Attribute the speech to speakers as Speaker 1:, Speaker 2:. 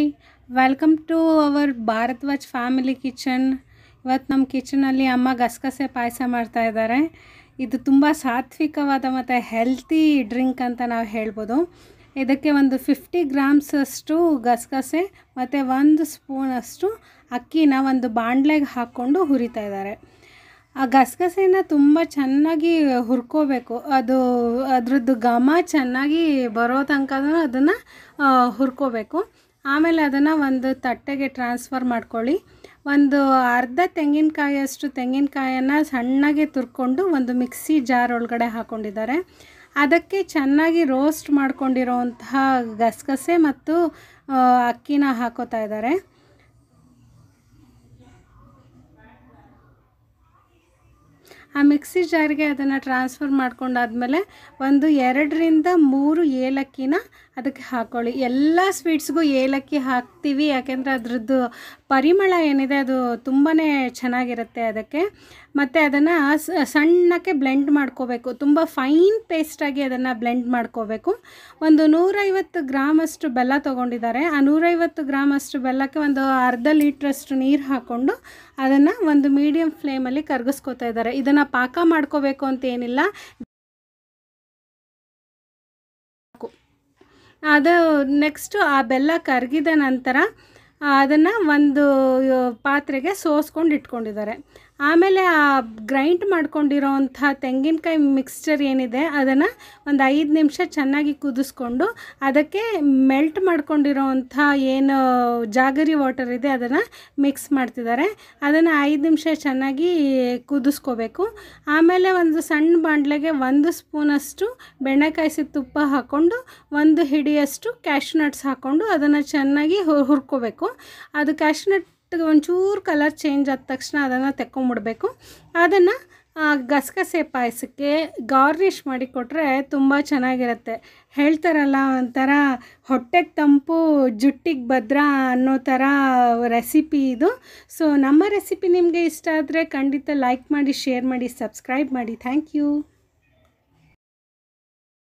Speaker 1: hi welcome to our Bharadwaj family kitchen ಇವತ್ತು ನಮ್ಮ ಕಿಚನಲ್ಲಿ ಅಮ್ಮ ಗಸಗಸೆ ಪಾಯಸ ಮಾಡ್ತಾ ಇದ್ದಾರೆ ಇದು ತುಂಬ ಸಾತ್ವಿಕವಾದ ಮತ್ತು ಹೆಲ್ತಿ ಡ್ರಿಂಕ್ ಅಂತ ನಾವು ಹೇಳ್ಬೋದು ಇದಕ್ಕೆ ಒಂದು ಫಿಫ್ಟಿ ಗ್ರಾಮ್ಸಷ್ಟು ಗಸಗಸೆ ಮತ್ತು ಒಂದು ಸ್ಪೂನಷ್ಟು ಅಕ್ಕಿನ ಒಂದು ಬಾಣಲೆಗೆ ಹಾಕ್ಕೊಂಡು ಹುರಿತಾ ಇದ್ದಾರೆ ಆ ಗಸಗಸೆನ ತುಂಬ ಚೆನ್ನಾಗಿ ಹುರ್ಕೋಬೇಕು ಅದು ಅದರದ್ದು ಘಮ ಚೆನ್ನಾಗಿ ಬರೋ ತನಕ ಅದನ್ನು ಹುರ್ಕೋಬೇಕು ಆಮೇಲೆ ಅದನ್ನು ಒಂದು ತಟ್ಟೆಗೆ ಟ್ರಾನ್ಸ್ಫರ್ ಮಾಡ್ಕೊಳ್ಳಿ ಒಂದು ಅರ್ಧ ತೆಂಗಿನಕಾಯಿಯಷ್ಟು ತೆಂಗಿನಕಾಯನ್ನು ಸಣ್ಣಗೆ ತುರ್ಕೊಂಡು ಒಂದು ಮಿಕ್ಸಿ ಜಾರ್ ಒಳಗಡೆ ಹಾಕ್ಕೊಂಡಿದ್ದಾರೆ ಅದಕ್ಕೆ ಚೆನ್ನಾಗಿ ರೋಸ್ಟ್ ಮಾಡ್ಕೊಂಡಿರೋವಂತಹ ಗಸಗಸೆ ಮತ್ತು ಅಕ್ಕಿನ ಹಾಕೋತಾ ಇದ್ದಾರೆ ಆ ಮಿಕ್ಸಿ ಜಾರಿಗೆ ಅದನ್ನು ಟ್ರಾನ್ಸ್ಫರ್ ಮಾಡ್ಕೊಂಡಾದಮೇಲೆ ಒಂದು ಎರಡರಿಂದ ಮೂರು ಏಲಕ್ಕಿನ ಅದಕ್ಕೆ ಹಾಕ್ಕೊಳ್ಳಿ ಎಲ್ಲ ಸ್ವೀಟ್ಸ್ಗೂ ಏಲಕ್ಕಿ ಹಾಕ್ತೀವಿ ಯಾಕೆಂದರೆ ಅದರದ್ದು ಪರಿಮಳ ಏನಿದೆ ಅದು ತುಂಬಾ ಚೆನ್ನಾಗಿರುತ್ತೆ ಅದಕ್ಕೆ ಮತ್ತು ಅದನ್ನು ಸಣ್ಣಕ್ಕೆ ಬ್ಲೆಂಡ್ ಮಾಡ್ಕೋಬೇಕು ತುಂಬ ಫೈನ್ ಪೇಸ್ಟಾಗಿ ಅದನ್ನು ಬ್ಲೆಂಡ್ ಮಾಡ್ಕೋಬೇಕು ಒಂದು ನೂರೈವತ್ತು ಗ್ರಾಮಷ್ಟು ಬೆಲ್ಲ ತೊಗೊಂಡಿದ್ದಾರೆ ಆ ನೂರೈವತ್ತು ಗ್ರಾಮಷ್ಟು ಬೆಲ್ಲಕ್ಕೆ ಒಂದು ಅರ್ಧ ಲೀಟ್ರಷ್ಟು ನೀರು ಹಾಕ್ಕೊಂಡು ಅದನ್ನು ಒಂದು ಮೀಡಿಯಮ್ ಫ್ಲೇಮಲ್ಲಿ ಕರ್ಗಿಸ್ಕೋತಾ ಇದ್ದಾರೆ ಇದನ್ನು ಪಾಕ ಮಾಡ್ಕೋಬೇಕು ಅಂತ ಏನಿಲ್ಲ ಅದು ನೆಕ್ಸ್ಟು ಆ ಬೆಲ್ಲ ಕರಗಿದ ನಂತರ ಅದನ್ನು ಒಂದು ಪಾತ್ರೆಗೆ ಸೋಸ್ಕೊಂಡು ಇಟ್ಕೊಂಡಿದ್ದಾರೆ ಆಮೇಲೆ ಆ ಗ್ರೈಂಡ್ ಮಾಡ್ಕೊಂಡಿರೋ ತೆಂಗಿನಕಾಯಿ ಮಿಕ್ಸ್ಚರ್ ಏನಿದೆ ಅದನ್ನು ಒಂದು ಐದು ನಿಮಿಷ ಚೆನ್ನಾಗಿ ಕುದಿಸ್ಕೊಂಡು ಅದಕ್ಕೆ ಮೆಲ್ಟ್ ಮಾಡ್ಕೊಂಡಿರೋ ಏನು ಜಾಗರಿ ವಾಟರ್ ಇದೆ ಅದನ್ನು ಮಿಕ್ಸ್ ಮಾಡ್ತಿದ್ದಾರೆ ಅದನ್ನು ಐದು ನಿಮಿಷ ಚೆನ್ನಾಗಿ ಕುದಿಸ್ಕೋಬೇಕು ಆಮೇಲೆ ಒಂದು ಸಣ್ಣ ಬಾಂಡ್ಲೆಗೆ ಒಂದು ಸ್ಪೂನಷ್ಟು ಬೆಣ್ಣೆಕಾಯಿಸಿ ತುಪ್ಪ ಹಾಕ್ಕೊಂಡು ಒಂದು ಹಿಡಿಯಷ್ಟು ಕ್ಯಾಶ್ನಟ್ಸ್ ಹಾಕ್ಕೊಂಡು ಅದನ್ನು ಚೆನ್ನಾಗಿ ಹುರ್ಕೋಬೇಕು ಅದು ಕ್ಯಾಶ್ನಟ್ ಒಂಚೂರು ಕಲರ್ ಚೇಂಜ್ ಆದ ತಕ್ಷಣ ಅದನ್ನು ತೆಕ್ಕೊಂಬಿಡಬೇಕು ಅದನ್ನು ಗಸಗಸೆ ಪಾಯಸಕ್ಕೆ ಗಾರ್ನಿಷ್ ಮಾಡಿ ಕೊಟ್ಟರೆ ತುಂಬ ಚೆನ್ನಾಗಿರುತ್ತೆ ಹೇಳ್ತಾರಲ್ಲ ಒಂಥರ ಹೊಟ್ಟೆಗೆ ತಂಪು ಜುಟ್ಟಿಗೆ ಭದ್ರ ಅನ್ನೋ ಥರ ರೆಸಿಪಿ ಇದು ಸೊ ನಮ್ಮ ರೆಸಿಪಿ ನಿಮಗೆ ಇಷ್ಟ ಆದರೆ ಖಂಡಿತ ಲೈಕ್ ಮಾಡಿ ಶೇರ್ ಮಾಡಿ ಸಬ್ಸ್ಕ್ರೈಬ್ ಮಾಡಿ ಥ್ಯಾಂಕ್ ಯು